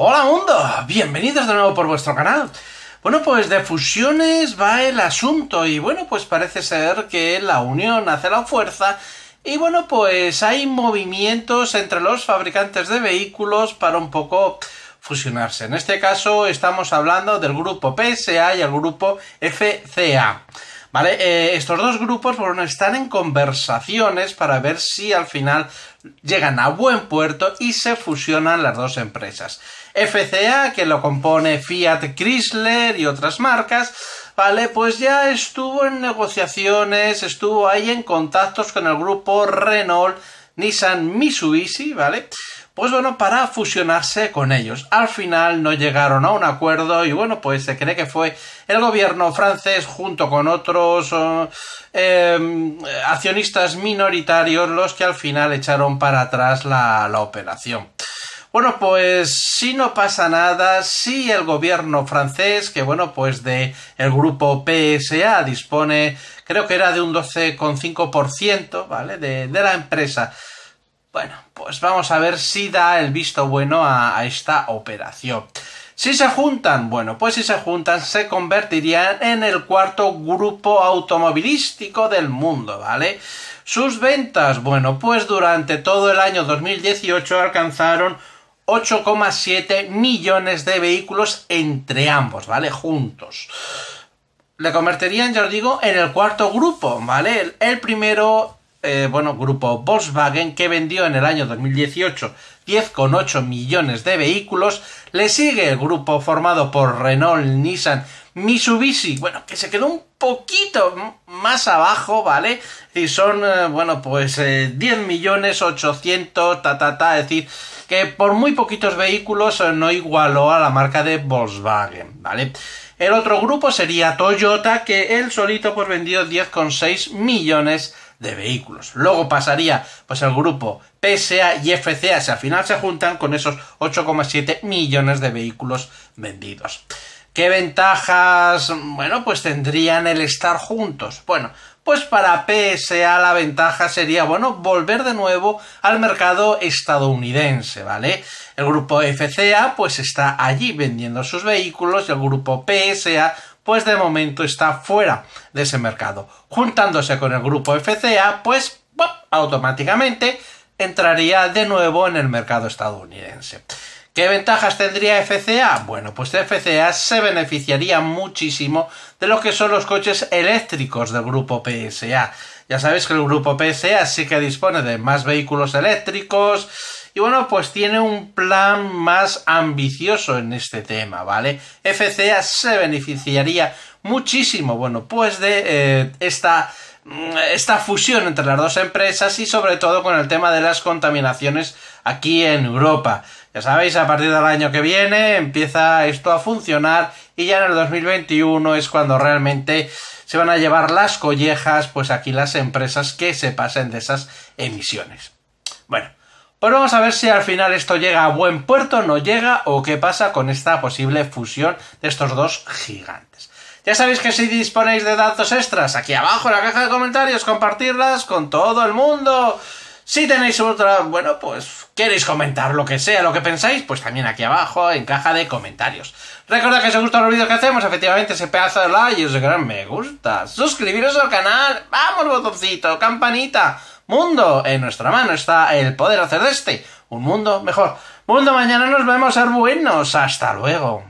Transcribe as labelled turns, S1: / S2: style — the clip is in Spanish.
S1: Hola mundo, bienvenidos de nuevo por vuestro canal. Bueno, pues de fusiones va el asunto y bueno, pues parece ser que la unión hace la fuerza y bueno, pues hay movimientos entre los fabricantes de vehículos para un poco fusionarse. En este caso estamos hablando del grupo PSA y el grupo FCA. ¿Vale? Eh, estos dos grupos, bueno, están en conversaciones para ver si al final llegan a buen puerto y se fusionan las dos empresas. FCA, que lo compone Fiat Chrysler y otras marcas, Vale, pues ya estuvo en negociaciones, estuvo ahí en contactos con el grupo Renault Nissan Mitsubishi, ¿vale? Pues bueno, para fusionarse con ellos. Al final no llegaron a un acuerdo y bueno, pues se cree que fue el gobierno francés junto con otros eh, em, accionistas minoritarios los que al final echaron para atrás la operación. Bueno, pues si no pasa nada, si el gobierno francés, que bueno, pues de el grupo PSA dispone, creo que era de un 12,5%, ¿vale? De, la empresa. Bueno, pues vamos a ver si da el visto bueno a, a esta operación. Si se juntan, bueno, pues si se juntan se convertirían en el cuarto grupo automovilístico del mundo, ¿vale? Sus ventas, bueno, pues durante todo el año 2018 alcanzaron 8,7 millones de vehículos entre ambos, ¿vale? Juntos. Le convertirían, ya os digo, en el cuarto grupo, ¿vale? El, primero, eh, bueno, grupo Volkswagen, que vendió en el año 2018 10,8 millones de vehículos. Le sigue el grupo formado por Renault, Nissan Mitsubishi, bueno, que se quedó un poquito más abajo, ¿vale? Y son, eh, bueno, pues eh, diez millones 800, ta, ta, ta, es decir, que por muy poquitos vehículos eh, no igualó a la marca de Volkswagen, ¿vale? El otro grupo sería Toyota, que él solito pues vendió 10,6 millones de vehículos. Luego pasaría pues el grupo PSA y FCA, si al final se juntan con esos 8,7 millones de vehículos vendidos. ¿Qué ventajas, bueno, pues tendrían el estar juntos? Bueno, pues para PSA la ventaja sería, bueno, volver de nuevo al mercado estadounidense, ¿vale? El grupo FCA pues está allí vendiendo sus vehículos y el grupo PSA pues de momento está fuera de ese mercado. Juntándose con el grupo FCA pues automáticamente entraría de nuevo en el mercado estadounidense. ¿Qué ventajas tendría FCA? Bueno, pues FCA se beneficiaría muchísimo de lo que son los coches eléctricos del grupo PSA. Ya sabéis que el grupo PSA sí que dispone de más vehículos eléctricos y bueno, pues tiene un plan más ambicioso en este tema, ¿vale? FCA se beneficiaría muchísimo, bueno, pues de eh, mm, esta fusión entre las dos empresas y sobre todo con el tema de las contaminaciones aquí en Europa. Ya sabéis, a partir del año que viene empieza esto a funcionar y ya en el 2021 es cuando realmente se van a llevar las collejas, pues aquí las empresas que se pasen de esas emisiones. Bueno, pues vamos a ver si al final esto llega a buen puerto, no llega o qué pasa con esta posible fusión de estos dos gigantes. Ya sabéis que si disponéis de datos extras, aquí abajo en la caja de comentarios, compartirlas con todo el mundo. Si tenéis otra, bueno, pues ¿Queréis comentar lo que sea, lo que pensáis? Pues también aquí abajo, en caja de comentarios. Recuerda que si os gustan los vídeos que hacemos, efectivamente ese pedazo de like y ese gran me gusta. Suscribiros al canal, vamos botoncito, campanita, mundo. En nuestra mano está el poder hacer de este un mundo mejor. Mundo, mañana nos vemos, ser buenos. Hasta luego.